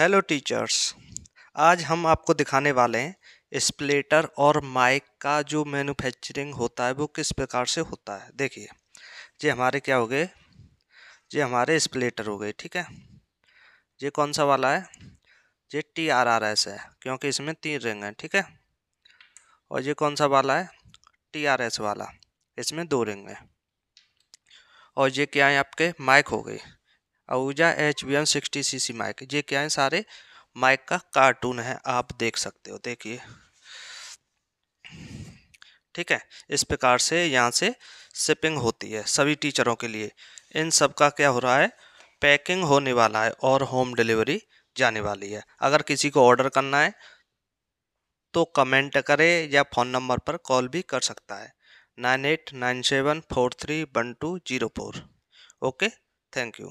hello teachers आज हम आपको दिखाने वाले हैं स्प्लेटर और माइक का जो मैन्युफैक्चरिंग होता है वो किस प्रकार से होता है देखिए ये हमारे क्या हो गए ये हमारे स्प्लेटर हो गए ठीक है ये कौन सा वाला है ये टी आर आर एस है क्योंकि इसमें तीन रिंग है ठीक है और ये कौन सा वाला है टी आर एस वाला इसमें दो रिंग है और ये क्या है आपके माइक हो गई Ahuja H V M sixty C C mic ये क्या है सारे माइक का कार्टून है आप देख सकते हो देखिए ठीक है इस प्रकार से यहाँ से शिपिंग होती है सभी टीचरों के लिए इन सब का क्या हो रहा है पैकिंग होने वाला है और होम डिलीवरी जाने वाली है अगर किसी को ऑर्डर करना है तो कमेंट करे या फ़ोन नंबर पर कॉल भी कर सकता है nine eight nine seven four three one two zero four okay thank you